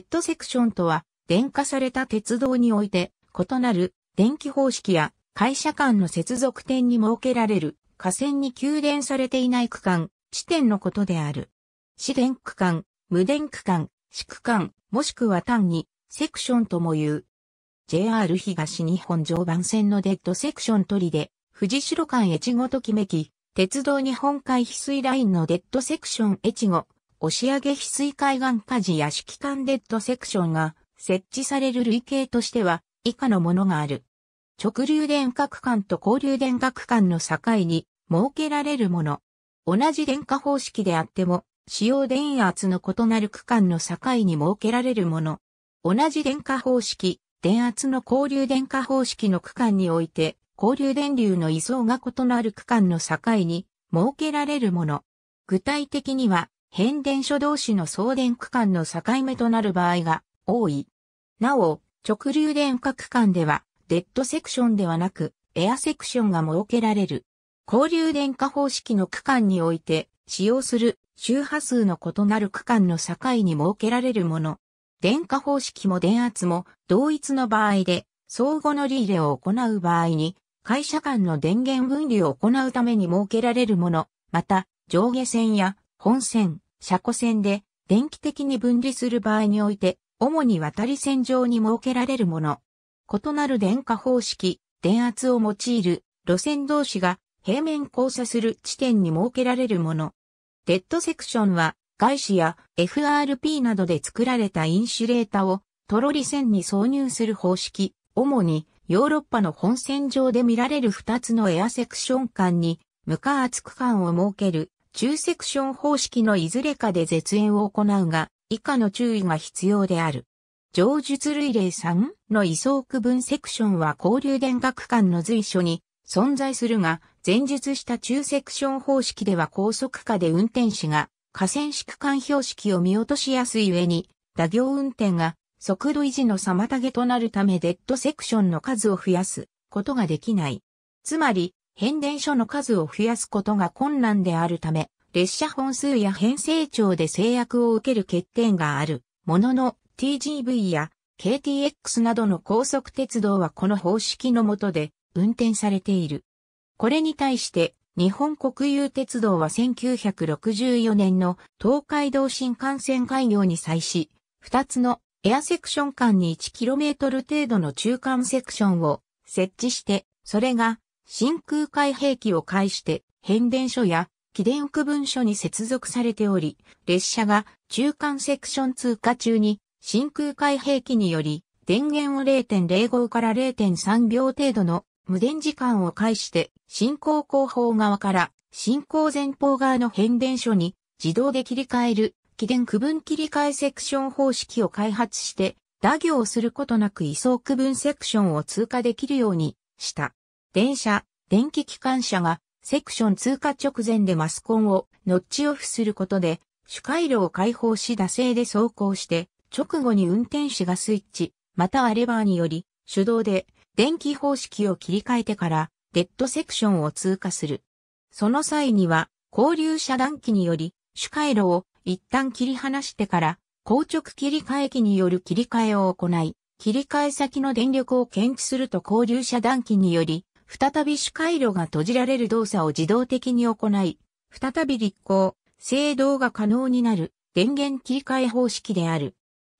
ッドセクションとは、電化された鉄道において、異なる電気方式や会社間の接続点に設けられる、架線に給電されていない区間、地点のことである。市電区間、無電区間、市区間、もしくは単に、セクションとも言う。JR 東日本常磐線のデッドセクション取りで、藤代間越後ときめき、鉄道日本海翡翠ラインのデッドセクション越後、押上翡翠海岸火事や指揮官デッドセクションが設置される類型としては以下のものがある。直流電角間と交流電角間の境に設けられるもの。同じ電化方式であっても、使用電圧の異なる区間の境に設けられるもの。同じ電化方式、電圧の交流電化方式の区間において、交流電流の位相が異なる区間の境に設けられるもの。具体的には、変電所同士の送電区間の境目となる場合が多い。なお、直流電化区間では、デッドセクションではなく、エアセクションが設けられる。交流電化方式の区間において、使用する周波数の異なる区間の境に設けられるもの。電化方式も電圧も同一の場合で、相互乗り入れを行う場合に、会社間の電源分離を行うために設けられるもの、また、上下線や本線、車庫線で電気的に分離する場合において、主に渡り線上に設けられるもの。異なる電化方式、電圧を用いる路線同士が平面交差する地点に設けられるもの。デッドセクションは外資や FRP などで作られたインシュレータをトロリ線に挿入する方式、主にヨーロッパの本線上で見られる2つのエアセクション間に無加圧区間を設ける中セクション方式のいずれかで絶縁を行うが、以下の注意が必要である。上述類例3の位相区分セクションは交流電学間の随所に存在するが、前述した中セクション方式では高速化で運転士が河川式間標識を見落としやすい上に、打行運転が速度維持の妨げとなるためデッドセクションの数を増やすことができない。つまり、変電所の数を増やすことが困難であるため、列車本数や編成長で制約を受ける欠点がある。ものの TGV や KTX などの高速鉄道はこの方式の下で運転されている。これに対して日本国有鉄道は1964年の東海道新幹線開業に際し、2つのエアセクション間に 1km 程度の中間セクションを設置して、それが真空開閉機を介して変電所や起電区分所に接続されており、列車が中間セクション通過中に真空開閉機により、電源を0.05から0.3秒程度の無電時間を介して、進行後方側から進行前方側の変電所に自動で切り替える、起電区分切り替えセクション方式を開発して、打行することなく移送区分セクションを通過できるようにした。電車、電気機関車がセクション通過直前でマスコンをノッチオフすることで、主回路を開放し惰性で走行して、直後に運転士がスイッチ、またはレバーにより、手動で電気方式を切り替えてから、デッドセクションを通過する。その際には、交流遮断機により、主回路を一旦切り離してから、硬直切り替え機による切り替えを行い、切り替え先の電力を検知すると交流遮断機により、再び主回路が閉じられる動作を自動的に行い、再び立行、制動が可能になる電源切り替え方式である。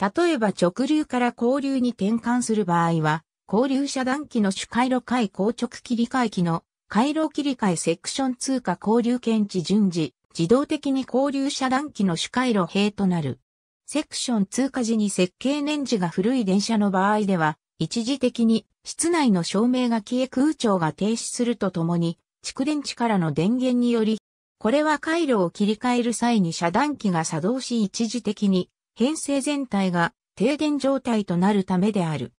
例えば直流から交流に転換する場合は、交流遮断機の主回路回硬直切り替え機の回路切り替えセクション通過交流検知順次、自動的に交流遮断機の主回路閉となる。セクション通過時に設計年次が古い電車の場合では、一時的に室内の照明が消え空調が停止するとともに、蓄電池からの電源により、これは回路を切り替える際に遮断機が作動し一時的に編成全体が停電状態となるためである。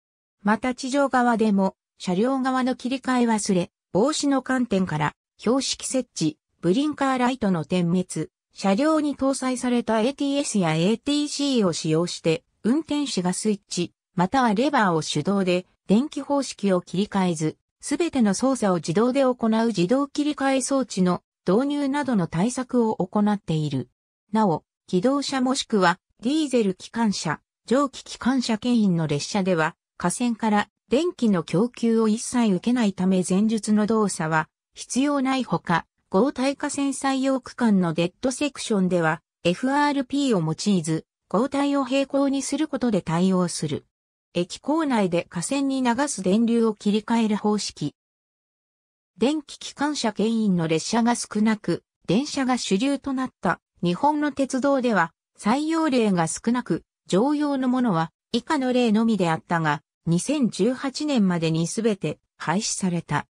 また地上側でも車両側の切り替え忘れ、防止の観点から標識設置、ブリンカーライトの点滅、車両に搭載された ATS や ATC を使用して運転士がスイッチ、またはレバーを手動で電気方式を切り替えず、すべての操作を自動で行う自動切り替え装置の導入などの対策を行っている。なお、機動車もしくはディーゼル機関車、蒸気機関車牽引の列車では、架線から電気の供給を一切受けないため前述の動作は必要ないほか、合体架線採用区間のデッドセクションでは FRP を用いず、合体を平行にすることで対応する。駅構内で河川に流す電流を切り替える方式。電気機関車牽引の列車が少なく、電車が主流となった日本の鉄道では採用例が少なく、常用のものは以下の例のみであったが、2018年までにすべて廃止された。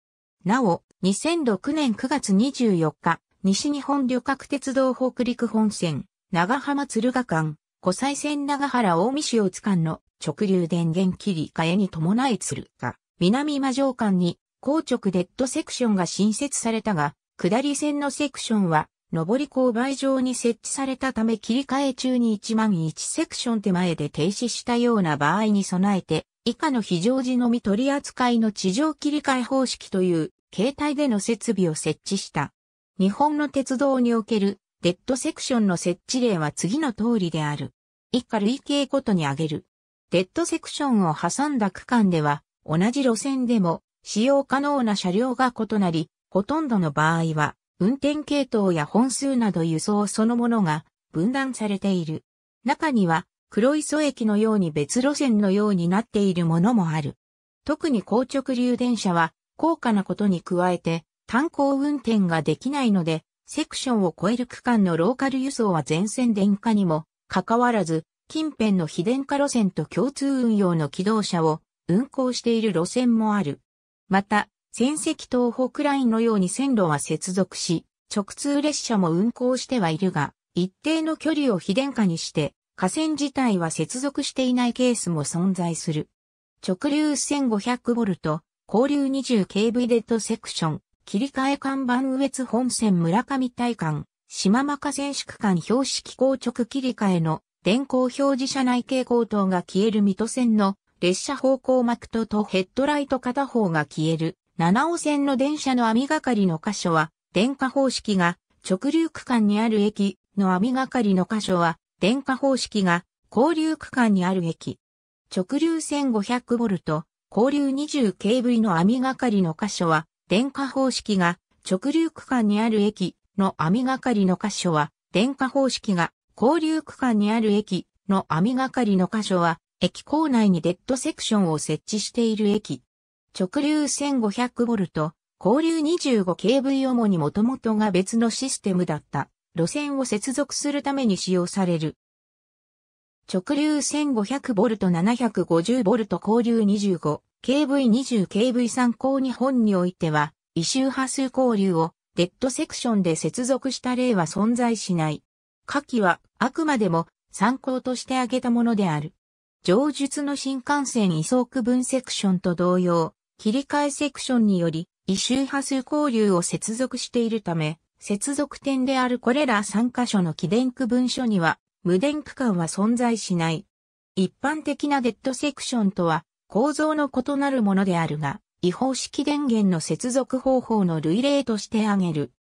なお、2006年9月24日、西日本旅客鉄道北陸本線、長浜鶴ヶ間、湖西線長原大見市を津間の直流電源切り替えに伴い鶴が南魔城間に硬直デッドセクションが新設されたが、下り線のセクションは上り勾配上に設置されたため切り替え中に1万1セクション手前で停止したような場合に備えて、以下の非常時のみ取り扱いの地上切り替え方式という携帯での設備を設置した。日本の鉄道におけるデッドセクションの設置例は次の通りである。以下類型ごとに挙げる。デッドセクションを挟んだ区間では、同じ路線でも使用可能な車両が異なり、ほとんどの場合は、運転系統や本数など輸送そのものが分断されている。中には、黒磯駅のように別路線のようになっているものもある。特に硬直流電車は、高価なことに加えて、単行運転ができないので、セクションを超える区間のローカル輸送は全線電化にもかかわらず、近辺の非電化路線と共通運用の機動車を運行している路線もある。また、仙石東北ラインのように線路は接続し、直通列車も運行してはいるが、一定の距離を非電化にして、河川自体は接続していないケースも存在する。直流 1500V、交流 20kV デッドセクション、切り替え看板上津本線村上大館。島中選手区間標識硬直切り替えの電光表示車内蛍光灯が消える水戸線の列車方向膜ととヘッドライト片方が消える七尾線の電車の網がかりの箇所は電化方式が直流区間にある駅の網がかりの箇所は電化方式が交流区間にある駅直流 1500V 交流 20kV の網がかりの箇所は電化方式が直流区間にある駅の網がかりの箇所は、電化方式が交流区間にある駅の網がかりの箇所は、駅構内にデッドセクションを設置している駅。直流 1500V、交流 25kV 主にもともとが別のシステムだった路線を接続するために使用される。直流 1500V750V 交流 25kV20kV 参考日本においては、異周波数交流をデッドセクションで接続した例は存在しない。下記はあくまでも参考として挙げたものである。上述の新幹線移送区分セクションと同様、切り替えセクションにより、異周波数交流を接続しているため、接続点であるこれら3箇所の起電区分所には、無電区間は存在しない。一般的なデッドセクションとは、構造の異なるものであるが、違法式電源の接続方法の類例として挙げる。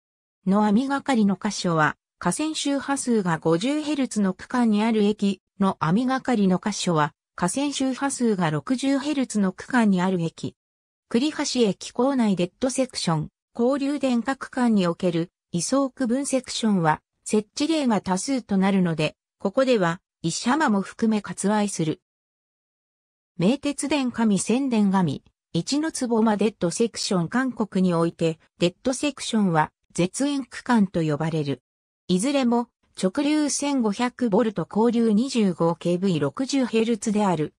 の網がかりの箇所は、河川周波数が 50Hz の区間にある駅の網がかりの箇所は、河川周波数が 60Hz の区間にある駅。栗橋駅構内デッドセクション、交流電化区間における位相区分セクションは、設置例が多数となるので、ここでは、石浜も含め割愛する。名鉄電神宣電神、一の壺間デッドセクション韓国において、デッドセクションは、絶縁区間と呼ばれる。いずれも、直流 1500V 交流 25kV60Hz である。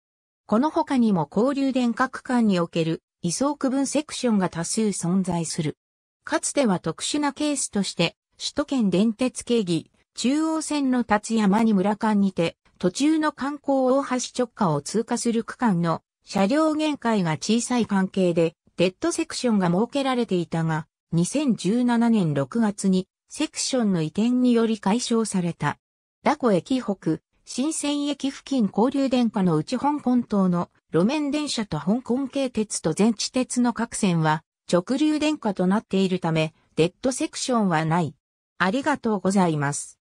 この他にも交流電化区間における位相区分セクションが多数存在する。かつては特殊なケースとして、首都圏電鉄経議、中央線の立山に村間にて、途中の観光大橋直下を通過する区間の車両限界が小さい関係で、デッドセクションが設けられていたが、2017年6月に、セクションの移転により解消された。ラコ駅北、新鮮駅付近交流電化のうち香港島の路面電車と香港系鉄と全地鉄の各線は直流電化となっているため、デッドセクションはない。ありがとうございます。